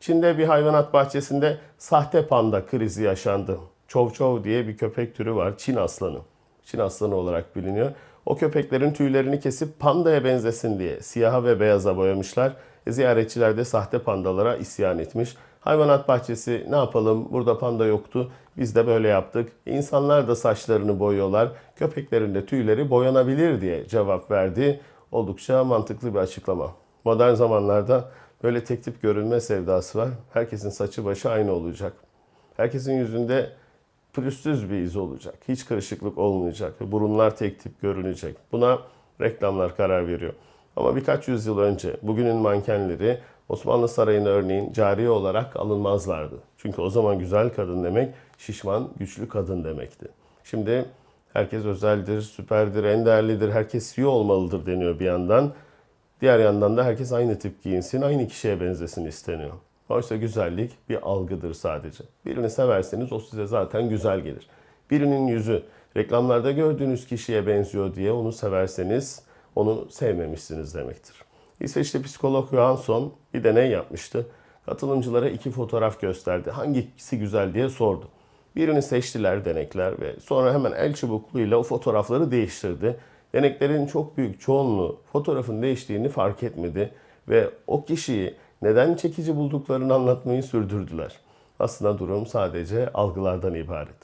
Çin'de bir hayvanat bahçesinde sahte panda krizi yaşandı. Çov çov diye bir köpek türü var. Çin aslanı. Çin aslanı olarak biliniyor. O köpeklerin tüylerini kesip pandaya benzesin diye siyaha ve beyaza boyamışlar. E, ziyaretçiler de sahte pandalara isyan etmiş. Hayvanat bahçesi ne yapalım burada panda yoktu biz de böyle yaptık. İnsanlar da saçlarını boyuyorlar köpeklerin de tüyleri boyanabilir diye cevap verdi. Oldukça mantıklı bir açıklama. Modern zamanlarda Böyle tek tip görünme sevdası var. Herkesin saçı başı aynı olacak. Herkesin yüzünde pürüzsüz bir iz olacak. Hiç karışıklık olmayacak. Burunlar tek tip görünecek. Buna reklamlar karar veriyor. Ama birkaç yüzyıl önce bugünün mankenleri Osmanlı Sarayı'na örneğin cariye olarak alınmazlardı. Çünkü o zaman güzel kadın demek şişman, güçlü kadın demekti. Şimdi herkes özeldir, süperdir, en değerlidir, herkes iyi olmalıdır deniyor bir yandan. Diğer yandan da herkes aynı tip giyinsin, aynı kişiye benzesin isteniyor. Oysa güzellik bir algıdır sadece. Birini severseniz o size zaten güzel gelir. Birinin yüzü reklamlarda gördüğünüz kişiye benziyor diye onu severseniz onu sevmemişsiniz demektir. İsveçli psikolog Johansson bir deney yapmıştı. Katılımcılara iki fotoğraf gösterdi. Hangisi güzel diye sordu. Birini seçtiler denekler ve sonra hemen el çubukluyla o fotoğrafları değiştirdi deneklerin çok büyük çoğunluğu fotoğrafın değiştiğini fark etmedi ve o kişiyi neden çekici bulduklarını anlatmayı sürdürdüler. Aslında durum sadece algılardan ibaret.